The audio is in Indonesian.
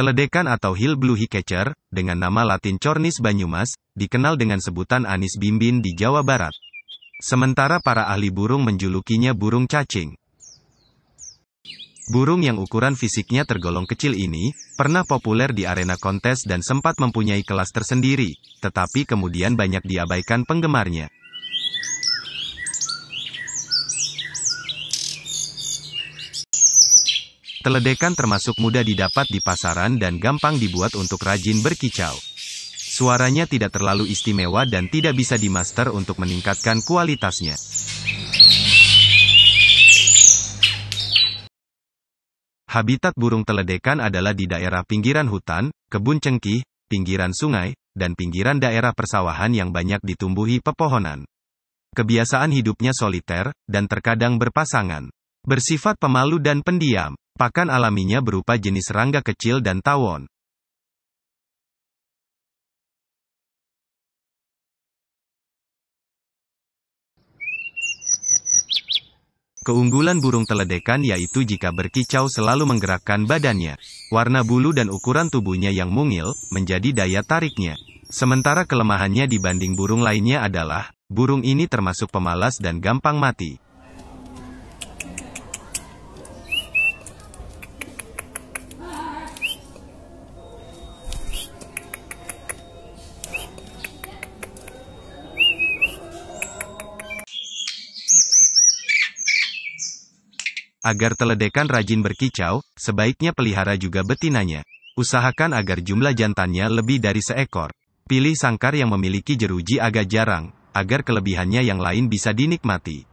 Teledekan atau Hill Blue Hicketcher, dengan nama latin Cornis banyumas, dikenal dengan sebutan anis bimbin di Jawa Barat. Sementara para ahli burung menjulukinya burung cacing. Burung yang ukuran fisiknya tergolong kecil ini, pernah populer di arena kontes dan sempat mempunyai kelas tersendiri, tetapi kemudian banyak diabaikan penggemarnya. Teledekan termasuk mudah didapat di pasaran dan gampang dibuat untuk rajin berkicau. Suaranya tidak terlalu istimewa dan tidak bisa dimaster untuk meningkatkan kualitasnya. Habitat burung teledekan adalah di daerah pinggiran hutan, kebun cengkih, pinggiran sungai, dan pinggiran daerah persawahan yang banyak ditumbuhi pepohonan. Kebiasaan hidupnya soliter, dan terkadang berpasangan. Bersifat pemalu dan pendiam. Pakan alaminya berupa jenis serangga kecil dan tawon. Keunggulan burung teledekan yaitu jika berkicau selalu menggerakkan badannya. Warna bulu dan ukuran tubuhnya yang mungil, menjadi daya tariknya. Sementara kelemahannya dibanding burung lainnya adalah, burung ini termasuk pemalas dan gampang mati. Agar teledekan rajin berkicau, sebaiknya pelihara juga betinanya. Usahakan agar jumlah jantannya lebih dari seekor. Pilih sangkar yang memiliki jeruji agak jarang, agar kelebihannya yang lain bisa dinikmati.